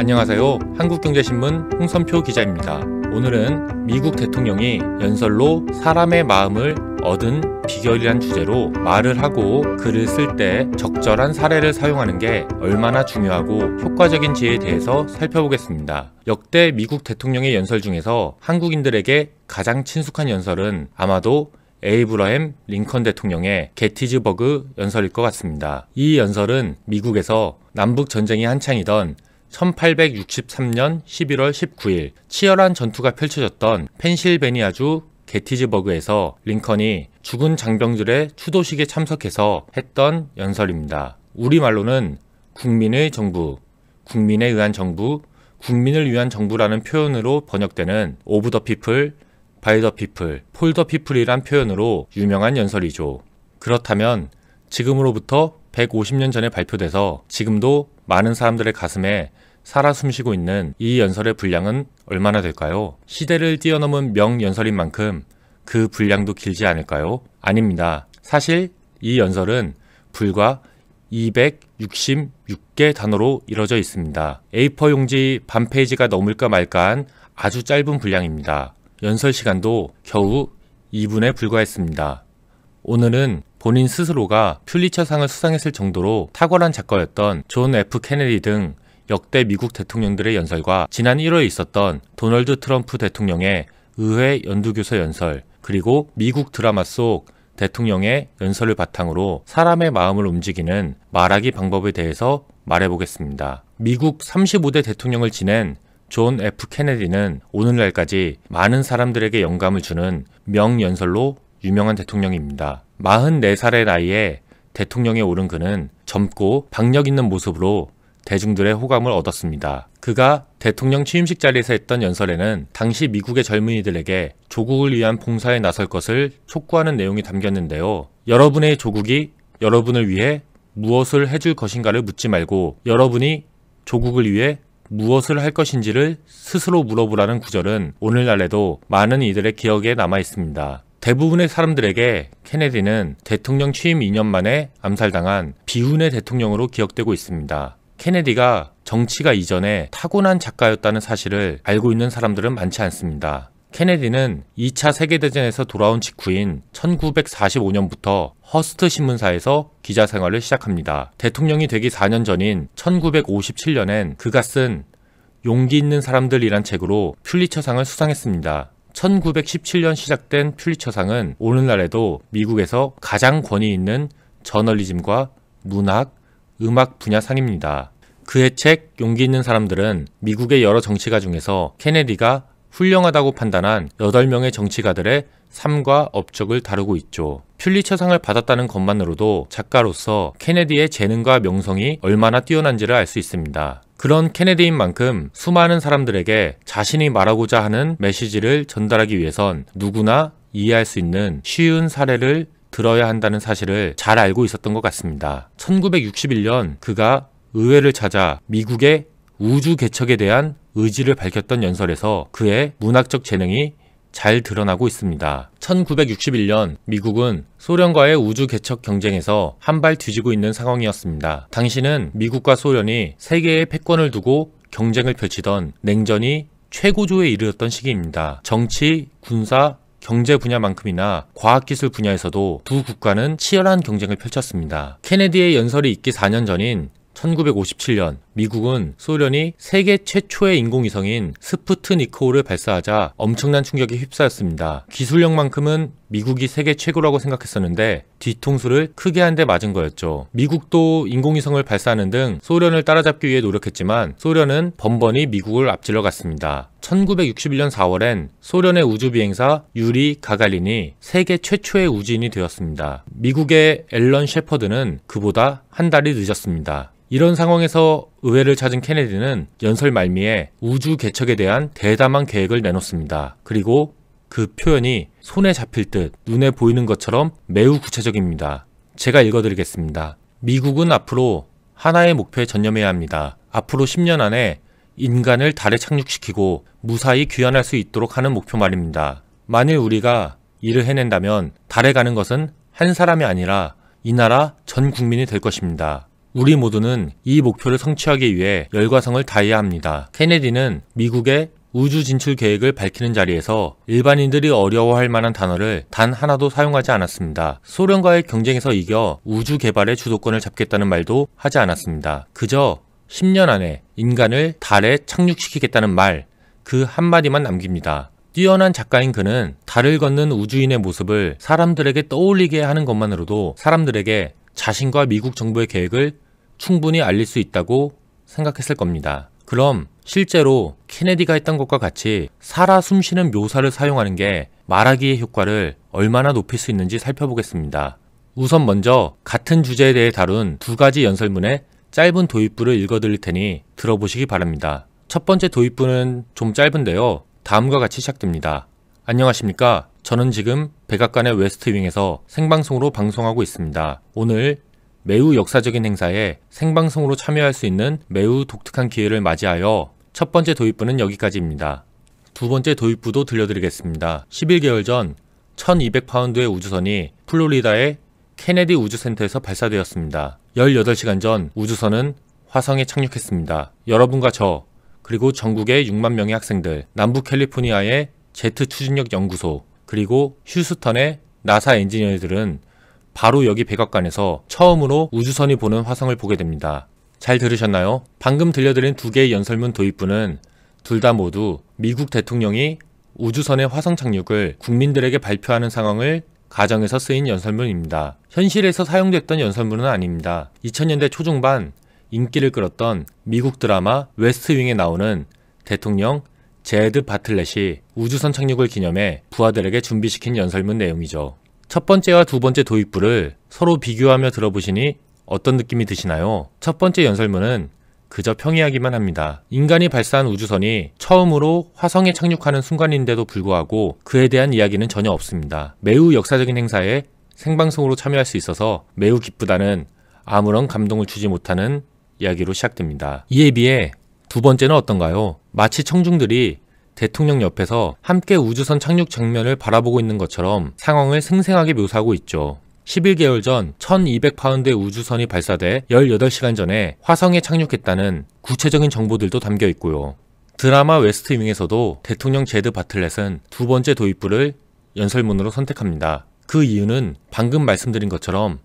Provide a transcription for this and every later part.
안녕하세요. 한국경제신문 홍선표 기자입니다. 오늘은 미국 대통령이 연설로 사람의 마음을 얻은 비결이란 주제로 말을 하고 글을 쓸 때 적절한 사례를 사용하는 게 얼마나 중요하고 효과적인지에 대해서 살펴보겠습니다. 역대 미국 대통령의 연설 중에서 한국인들에게 가장 친숙한 연설은 아마도 에이브라햄 링컨 대통령의 게티즈버그 연설일 것 같습니다. 이 연설은 미국에서 남북 전쟁이 한창이던 1863년 11월 19일 치열한 전투가 펼쳐졌던 펜실베니아주 게티즈버그에서 링컨이 죽은 장병들의 추도식에 참석해서 했던 연설입니다. 우리말로는 국민의 정부, 국민에 의한 정부, 국민을 위한 정부라는 표현으로 번역되는 오브 더 피플, 바이 더 피플, 폴더 피플이란 표현으로 유명한 연설이죠. 그렇다면 지금으로부터 150년 전에 발표돼서 지금도 많은 사람들의 가슴에 살아 숨쉬고 있는 이 연설의 분량은 얼마나 될까요? 시대를 뛰어넘은 명연설인 만큼 그 분량도 길지 않을까요? 아닙니다. 사실 이 연설은 불과 266개 단어로 이루어져 있습니다. A4 용지 반 페이지가 넘을까 말까한 아주 짧은 분량입니다. 연설 시간도 겨우 2분에 불과했습니다. 오늘은 본인 스스로가 퓰리처상을 수상했을 정도로 탁월한 작가였던 존 F. 케네디 등 역대 미국 대통령들의 연설과 지난 1월에 있었던 도널드 트럼프 대통령의 의회 연두교서 연설 그리고 미국 드라마 속 대통령의 연설을 바탕으로 사람의 마음을 움직이는 말하기 방법에 대해서 말해보겠습니다. 미국 35대 대통령을 지낸 존 F. 케네디는 오늘날까지 많은 사람들에게 영감을 주는 명연설로 유명한 대통령입니다. 44살의 나이에 대통령에 오른 그는 젊고 박력 있는 모습으로 대중들의 호감을 얻었습니다. 그가 대통령 취임식 자리에서 했던 연설에는 당시 미국의 젊은이들에게 조국을 위한 봉사에 나설 것을 촉구하는 내용이 담겼는데요. 여러분의 조국이 여러분을 위해 무엇을 해줄 것인가를 묻지 말고 여러분이 조국을 위해 무엇을 할 것인지를 스스로 물어보라는 구절은 오늘날에도 많은 이들의 기억에 남아 있습니다. 대부분의 사람들에게 케네디는 대통령 취임 2년 만에 암살당한 비운의 대통령으로 기억되고 있습니다. 케네디가 정치가 이전에 타고난 작가였다는 사실을 알고 있는 사람들은 많지 않습니다. 케네디는 2차 세계대전에서 돌아온 직후인 1945년부터 허스트 신문사에서 기자 생활을 시작합니다. 대통령이 되기 4년 전인 1957년엔 그가 쓴 용기 있는 사람들이란 책으로 퓰리처상을 수상했습니다. 1917년 시작된 퓰리처상은 오늘날에도 미국에서 가장 권위 있는 저널리즘과 문학, 음악 분야 상입니다. 그의 책 용기 있는 사람들은 미국의 여러 정치가 중에서 케네디가 훌륭하다고 판단한 8명의 정치가들의 삶과 업적을 다루고 있죠. 퓰리처상을 받았다는 것만으로도 작가로서 케네디의 재능과 명성이 얼마나 뛰어난지를 알 수 있습니다. 그런 케네디인 만큼 수많은 사람들에게 자신이 말하고자 하는 메시지를 전달하기 위해선 누구나 이해할 수 있는 쉬운 사례를 들어야 한다는 사실을 잘 알고 있었던 것 같습니다. 1961년 그가 의회를 찾아 미국의 우주 개척에 대한 의지를 밝혔던 연설에서 그의 문학적 재능이 잘 드러나고 있습니다. 1961년 미국은 소련과의 우주 개척 경쟁에서 한 발 뒤지고 있는 상황이었습니다. 당시는 미국과 소련이 세계의 패권을 두고 경쟁을 펼치던 냉전이 최고조에 이르렀던 시기입니다. 정치, 군사, 경제 분야만큼이나 과학기술 분야에서도 두 국가는 치열한 경쟁을 펼쳤습니다. 케네디의 연설이 있기 4년 전인 1957년 미국은 소련이 세계 최초의 인공위성인 스푸트니크호를 발사하자 엄청난 충격에 휩싸였습니다. 기술력만큼은 미국이 세계 최고라고 생각했었는데 뒤통수를 크게 한 대 맞은 거였죠. 미국도 인공위성을 발사하는 등 소련을 따라잡기 위해 노력했지만 소련은 번번이 미국을 앞질러 갔습니다. 1961년 4월엔 소련의 우주비행사 유리 가갈린이 세계 최초의 우주인이 되었습니다. 미국의 앨런 셰퍼드는 그보다 한 달이 늦었습니다. 이런 상황에서 의회를 찾은 케네디는 연설 말미에 우주 개척에 대한 대담한 계획을 내놓습니다. 그리고 그 표현이 손에 잡힐 듯 눈에 보이는 것처럼 매우 구체적입니다. 제가 읽어드리겠습니다. 미국은 앞으로 하나의 목표에 전념해야 합니다. 앞으로 10년 안에 인간을 달에 착륙시키고 무사히 귀환할 수 있도록 하는 목표 말입니다. 만일 우리가 이를 해낸다면 달에 가는 것은 한 사람이 아니라 이 나라 전 국민이 될 것입니다. 우리 모두는 이 목표를 성취하기 위해 열과성을 다해야 합니다. 케네디는 미국의 우주 진출 계획을 밝히는 자리에서 일반인들이 어려워할 만한 단어를 단 하나도 사용하지 않았습니다. 소련과의 경쟁에서 이겨 우주 개발의 주도권을 잡겠다는 말도 하지 않았습니다. 그저 10년 안에 인간을 달에 착륙시키겠다는 말, 그 한마디만 남깁니다. 뛰어난 작가인 그는 달을 걷는 우주인의 모습을 사람들에게 떠올리게 하는 것만으로도 사람들에게 자신과 미국 정부의 계획을 충분히 알릴 수 있다고 생각했을 겁니다. 그럼 실제로 케네디가 했던 것과 같이 살아 숨쉬는 묘사를 사용하는 게 말하기의 효과를 얼마나 높일 수 있는지 살펴보겠습니다. 우선 먼저 같은 주제에 대해 다룬 두 가지 연설문의 짧은 도입부를 읽어드릴 테니 들어보시기 바랍니다. 첫 번째 도입부는 좀 짧은데요. 다음과 같이 시작됩니다. 안녕하십니까? 저는 지금 백악관의 웨스트윙에서 생방송으로 방송하고 있습니다. 오늘 매우 역사적인 행사에 생방송으로 참여할 수 있는 매우 독특한 기회를 맞이하여 첫 번째 도입부는 여기까지입니다. 두 번째 도입부도 들려드리겠습니다. 11개월 전 1200파운드의 우주선이 플로리다의 케네디 우주센터에서 발사되었습니다. 18시간 전 우주선은 화성에 착륙했습니다. 여러분과 저, 그리고 전국의 6만 명의 학생들, 남부 캘리포니아의 제트 추진력 연구소, 그리고 휴스턴의 나사 엔지니어들은 바로 여기 백악관에서 처음으로 우주선이 보는 화성을 보게 됩니다. 잘 들으셨나요? 방금 들려드린 두 개의 연설문 도입부는 둘 다 모두 미국 대통령이 우주선의 화성 착륙을 국민들에게 발표하는 상황을 가정에서 쓰인 연설문입니다. 현실에서 사용됐던 연설문은 아닙니다. 2000년대 초중반 인기를 끌었던 미국 드라마 웨스트윙에 나오는 대통령 제드 바틀렛이 우주선 착륙을 기념해 부하들에게 준비시킨 연설문 내용이죠. 첫 번째와 두 번째 도입부를 서로 비교하며 들어보시니 어떤 느낌이 드시나요? 첫 번째 연설문은 그저 평이하기만 합니다. 인간이 발사한 우주선이 처음으로 화성에 착륙하는 순간인데도 불구하고 그에 대한 이야기는 전혀 없습니다. 매우 역사적인 행사에 생방송으로 참여할 수 있어서 매우 기쁘다는 아무런 감동을 주지 못하는 이야기로 시작됩니다. 이에 비해 두 번째는 어떤가요? 마치 청중들이 대통령 옆에서 함께 우주선 착륙 장면을 바라보고 있는 것처럼 상황을 생생하게 묘사하고 있죠. 11개월 전 1200파운드의 우주선이 발사돼 18시간 전에 화성에 착륙했다는 구체적인 정보들도 담겨 있고요. 드라마 웨스트윙에서도 대통령 제드 바틀렛은 두 번째 도입부를 연설문으로 선택합니다. 그 이유는 방금 말씀드린 것처럼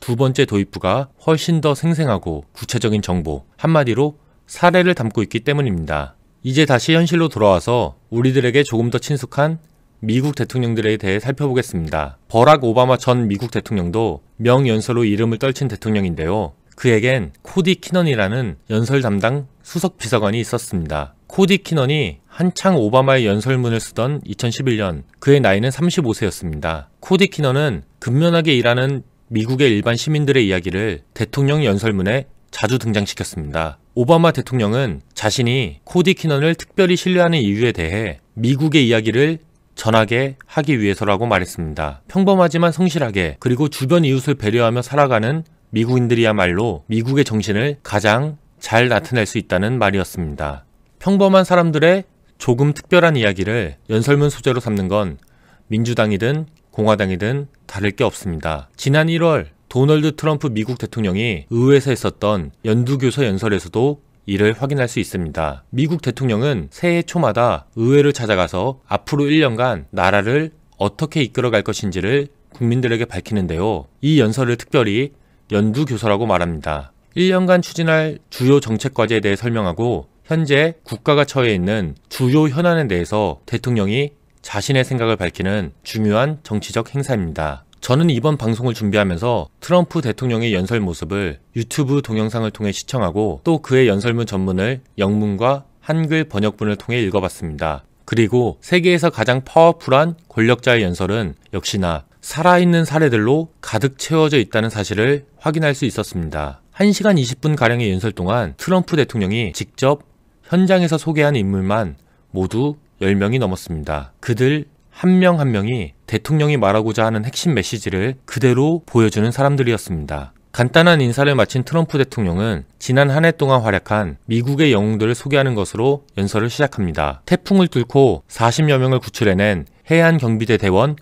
두 번째 도입부가 훨씬 더 생생하고 구체적인 정보, 한마디로 사례를 담고 있기 때문입니다. 이제 다시 현실로 돌아와서 우리들에게 조금 더 친숙한 미국 대통령들에 대해 살펴보겠습니다. 버락 오바마 전 미국 대통령도 명연설로 이름을 떨친 대통령인데요. 그에겐 코디 키넌이라는 연설 담당 수석 비서관이 있었습니다. 코디 키넌이 한창 오바마의 연설문을 쓰던 2011년 그의 나이는 35세였습니다. 코디 키넌은 근면하게 일하는 미국의 일반 시민들의 이야기를 대통령 연설문에 자주 등장시켰습니다. 오바마 대통령은 자신이 코디 키넌을 특별히 신뢰하는 이유에 대해 미국의 이야기를 전하게 하기 위해서라고 말했습니다. 평범하지만 성실하게 그리고 주변 이웃을 배려하며 살아가는 미국인들이야말로 미국의 정신을 가장 잘 나타낼 수 있다는 말이었습니다. 평범한 사람들의 조금 특별한 이야기를 연설문 소재로 삼는 건 민주당이든 공화당이든 다를 게 없습니다. 지난 1월 도널드 트럼프 미국 대통령이 의회에서 했었던 연두교서 연설에서도 이를 확인할 수 있습니다. 미국 대통령은 새해 초마다 의회를 찾아가서 앞으로 1년간 나라를 어떻게 이끌어갈 것인지를 국민들에게 밝히는데요. 이 연설을 특별히 연두교서라고 말합니다. 1년간 추진할 주요 정책 과제에 대해 설명하고 현재 국가가 처해 있는 주요 현안에 대해서 대통령이 자신의 생각을 밝히는 중요한 정치적 행사입니다. 저는 이번 방송을 준비하면서 트럼프 대통령의 연설 모습을 유튜브 동영상을 통해 시청하고 또 그의 연설문 전문을 영문과 한글 번역본을 통해 읽어봤습니다. 그리고 세계에서 가장 파워풀한 권력자의 연설은 역시나 살아있는 사례들로 가득 채워져 있다는 사실을 확인할 수 있었습니다. 1시간 20분가량의 연설 동안 트럼프 대통령이 직접 현장에서 소개한 인물만 모두 10명이 넘었습니다. 그들 한 명한 한 명이 대통령이 말하고자 하는 핵심 메시지를 그대로 보여주는 사람들이었습니다. 간단한 인사를 마친 트럼프 대통령은 지난 한 해 동안 활약한 미국의 영웅들을 소개하는 것으로 연설을 시작합니다. 태풍을 뚫고 40여 명을 구출해낸 해안 경비대 대원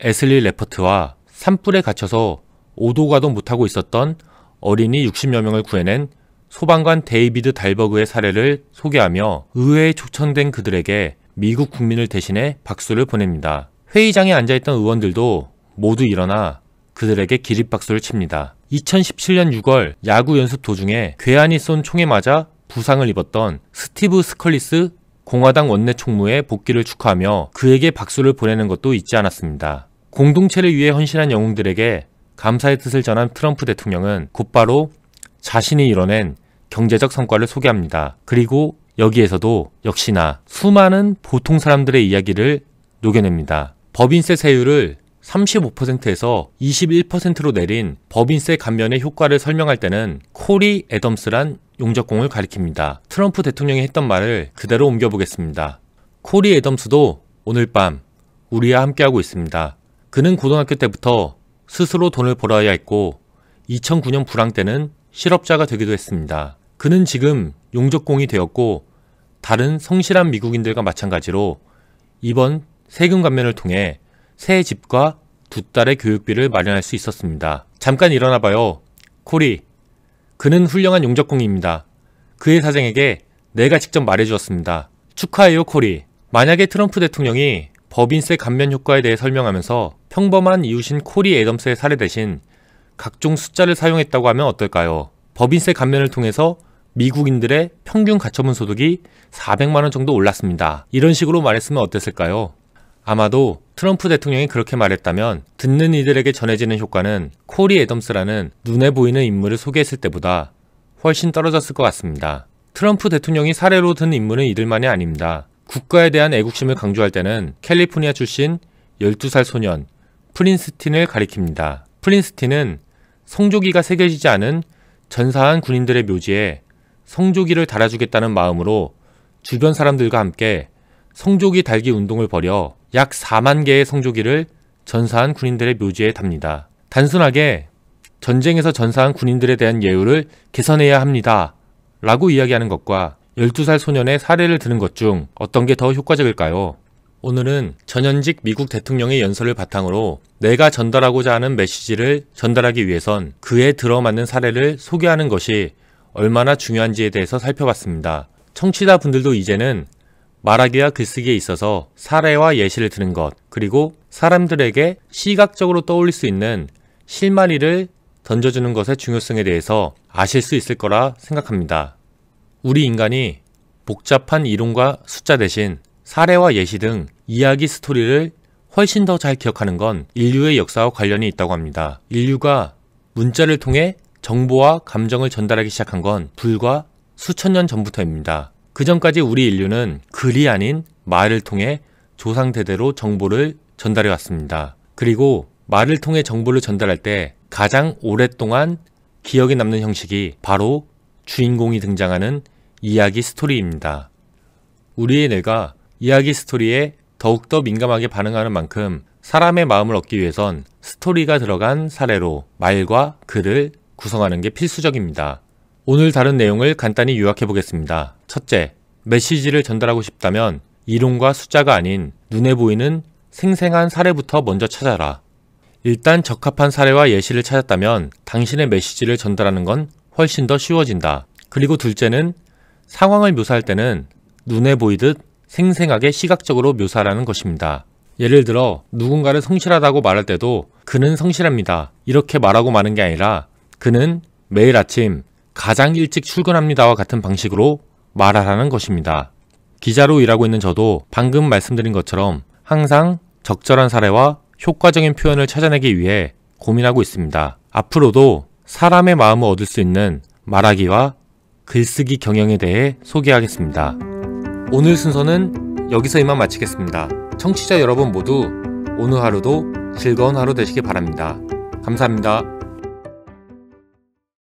에슬리 레퍼트와 산불에 갇혀서 오도가도 못하고 있었던 어린이 60여 명을 구해낸 소방관 데이비드 달버그의 사례를 소개하며 의회에 초청된 그들에게 미국 국민을 대신해 박수를 보냅니다. 회의장에 앉아있던 의원들도 모두 일어나 그들에게 기립박수를 칩니다. 2017년 6월 야구 연습 도중에 괴한이 쏜 총에 맞아 부상을 입었던 스티브 스컬리스 공화당 원내 총무의 복귀를 축하하며 그에게 박수를 보내는 것도 잊지 않았습니다. 공동체를 위해 헌신한 영웅들에게 감사의 뜻을 전한 트럼프 대통령은 곧바로 자신이 이뤄낸 경제적 성과를 소개합니다. 그리고 여기에서도 역시나 수많은 보통 사람들의 이야기를 녹여냅니다. 법인세 세율을 35%에서 21%로 내린 법인세 감면의 효과를 설명할 때는 코리 애덤스란 용접공을 가리킵니다. 트럼프 대통령이 했던 말을 그대로 옮겨보겠습니다. 코리 애덤스도 오늘 밤 우리와 함께하고 있습니다. 그는 고등학교 때부터 스스로 돈을 벌어야 했고 2009년 불황 때는 실업자가 되기도 했습니다. 그는 지금 용적공이 되었고 다른 성실한 미국인들과 마찬가지로 이번 세금 감면을 통해 새 집과 두 딸의 교육비를 마련할 수 있었습니다. 잠깐 일어나 봐요. 코리. 그는 훌륭한 용접공입니다. 그의 사생에게 내가 직접 말해주었습니다. 축하해요, 코리. 만약에 트럼프 대통령이 법인세 감면 효과에 대해 설명하면서 평범한 이웃인 코리 애덤스의 사례 대신 각종 숫자를 사용했다고 하면 어떨까요? 법인세 감면을 통해서 미국인들의 평균 가처분 소득이 400만 원 정도 올랐습니다. 이런 식으로 말했으면 어땠을까요? 아마도 트럼프 대통령이 그렇게 말했다면 듣는 이들에게 전해지는 효과는 코리 애덤스라는 눈에 보이는 인물을 소개했을 때보다 훨씬 떨어졌을 것 같습니다. 트럼프 대통령이 사례로 든 인물은 이들만이 아닙니다. 국가에 대한 애국심을 강조할 때는 캘리포니아 출신 12살 소년 프린스틴을 가리킵니다. 프린스틴은 성조기가 새겨지지 않은 전사한 군인들의 묘지에 성조기를 달아주겠다는 마음으로 주변 사람들과 함께 성조기 달기 운동을 벌여 약 4만 개의 성조기를 전사한 군인들의 묘지에 답니다. 단순하게 전쟁에서 전사한 군인들에 대한 예우를 개선해야 합니다. 라고 이야기하는 것과 12살 소년의 사례를 드는 것 중 어떤 게 더 효과적일까요? 오늘은 전현직 미국 대통령의 연설을 바탕으로 내가 전달하고자 하는 메시지를 전달하기 위해선 그에 들어맞는 사례를 소개하는 것이 얼마나 중요한지에 대해서 살펴봤습니다. 청취자 분들도 이제는 말하기와 글쓰기에 있어서 사례와 예시를 드는 것, 그리고 사람들에게 시각적으로 떠올릴 수 있는 실마리를 던져주는 것의 중요성에 대해서 아실 수 있을 거라 생각합니다. 우리 인간이 복잡한 이론과 숫자 대신 사례와 예시 등 이야기 스토리를 훨씬 더 잘 기억하는 건 인류의 역사와 관련이 있다고 합니다. 인류가 문자를 통해 정보와 감정을 전달하기 시작한 건 불과 수천 년 전부터입니다. 그 전까지 우리 인류는 글이 아닌 말을 통해 조상 대대로 정보를 전달해 왔습니다. 그리고 말을 통해 정보를 전달할 때 가장 오랫동안 기억에 남는 형식이 바로 주인공이 등장하는 이야기 스토리입니다. 우리의 뇌가 이야기 스토리에 더욱더 민감하게 반응하는 만큼 사람의 마음을 얻기 위해선 스토리가 들어간 사례로 말과 글을 구성하는 게 필수적입니다. 오늘 다룬 내용을 간단히 요약해 보겠습니다. 첫째, 메시지를 전달하고 싶다면 이론과 숫자가 아닌 눈에 보이는 생생한 사례부터 먼저 찾아라. 일단 적합한 사례와 예시를 찾았다면 당신의 메시지를 전달하는 건 훨씬 더 쉬워진다. 그리고 둘째는 상황을 묘사할 때는 눈에 보이듯 생생하게 시각적으로 묘사하는 라 것입니다. 예를 들어 누군가를 성실하다고 말할 때도 그는 성실합니다. 이렇게 말하고 마는 게 아니라 그는 매일 아침 가장 일찍 출근합니다와 같은 방식으로 말하라는 것입니다. 기자로 일하고 있는 저도 방금 말씀드린 것처럼 항상 적절한 사례와 효과적인 표현을 찾아내기 위해 고민하고 있습니다. 앞으로도 사람의 마음을 얻을 수 있는 말하기와 글쓰기 경영에 대해 소개하겠습니다. 오늘 순서는 여기서 이만 마치겠습니다. 청취자 여러분 모두 오늘 하루도 즐거운 하루 되시길 바랍니다. 감사합니다.